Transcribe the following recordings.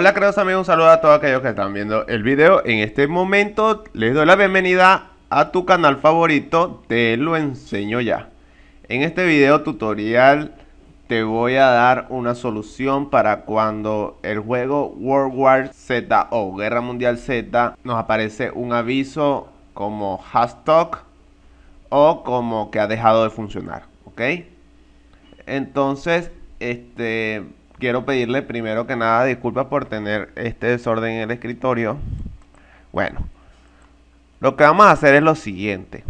Hola, queridos amigos, un saludo a todos aquellos que están viendo el video. En este momento les doy la bienvenida a tu canal favorito, te lo enseño ya. En este video tutorial te voy a dar una solución para cuando el juego World War Z o Guerra Mundial Z nos aparece un aviso como hashtag o como que ha dejado de funcionar, ¿ok? Entonces, este quiero pedirle primero que nada disculpas por tener este desorden en el escritorio. Bueno, lo que vamos a hacer es lo siguiente.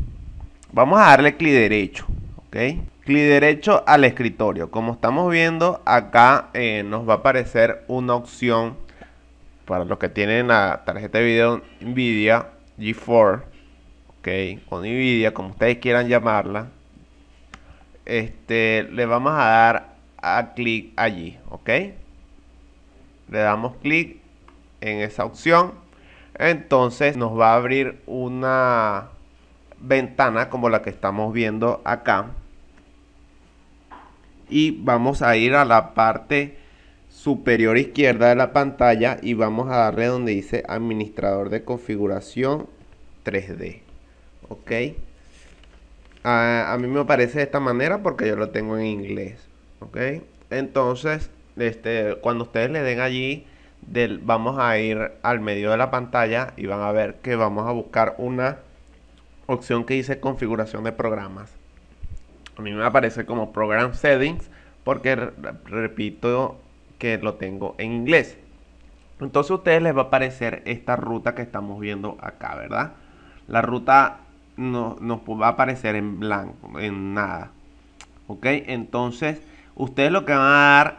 Vamos a darle clic derecho, ¿ok? Clic derecho al escritorio. Como estamos viendo, acá eh, nos va a aparecer una opción para los que tienen la tarjeta de video NVIDIA G4, ¿ok? O NVIDIA, como ustedes quieran llamarla. Este, le vamos a dar a clic allí, ¿ok? Le damos clic en esa opción. Entonces nos va a abrir una ventana como la que estamos viendo acá. Y vamos a ir a la parte superior izquierda de la pantalla y vamos a darle donde dice administrador de configuración 3D. Ok. Ah, a, mí me parece de esta manera porque yo lo tengo en inglés. ¿Ok? Entonces, este, cuando ustedes le den allí, del, vamos a ir al medio de la pantalla y van a ver que vamos a buscar una opción que dice configuración de programas. A mí me aparece como Program Settings porque repito que lo tengo en inglés. Entonces a ustedes les va a aparecer esta ruta que estamos viendo acá, ¿verdad? La ruta no, nos va a aparecer en blanco, en nada. ¿Ok? Entonces ustedes lo que van a dar,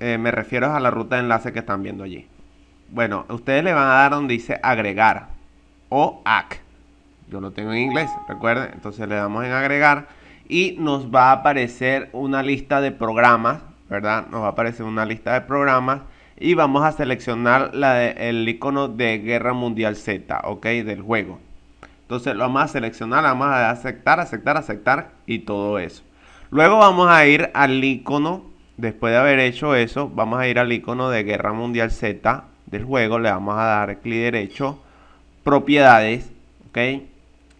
eh, me refiero a la ruta de enlace que están viendo allí. Bueno, ustedes le van a dar donde dice agregar o ac. Yo lo tengo en inglés, recuerden. Entonces le damos en agregar y nos va a aparecer una lista de programas, ¿verdad? Nos va a aparecer una lista de programas y vamos a seleccionar el icono de Guerra Mundial Z, ¿ok? Del juego. Entonces lo vamos a seleccionar, vamos a aceptar, aceptar, aceptar y todo eso. Luego vamos a ir al icono, después de haber hecho eso, vamos a ir al icono de Guerra Mundial Z del juego, le vamos a dar clic derecho, propiedades, ok, le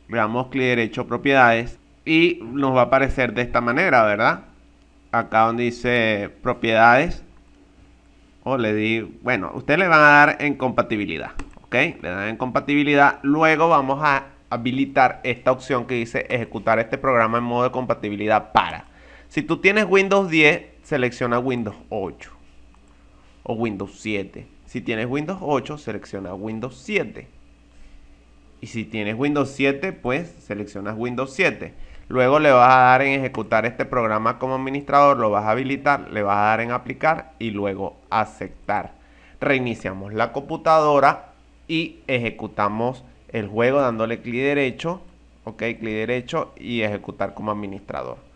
damos clic derecho, propiedades, y nos va a aparecer de esta manera, ¿verdad? Acá donde dice propiedades, o le di, bueno, ustedes le van a dar en compatibilidad, ok, le dan en compatibilidad, luego vamos a habilitar esta opción que dice ejecutar este programa en modo de compatibilidad para. Si tú tienes Windows 10, selecciona Windows 8 o Windows 7. Si tienes Windows 8, selecciona Windows 7. Y si tienes Windows 7, pues seleccionas Windows 7. Luego le vas a dar en ejecutar este programa como administrador, lo vas a habilitar, le vas a dar en aplicar y luego aceptar. Reiniciamos la computadora y ejecutamos el juego dándole clic derecho, ok, clic derecho y ejecutar como administrador.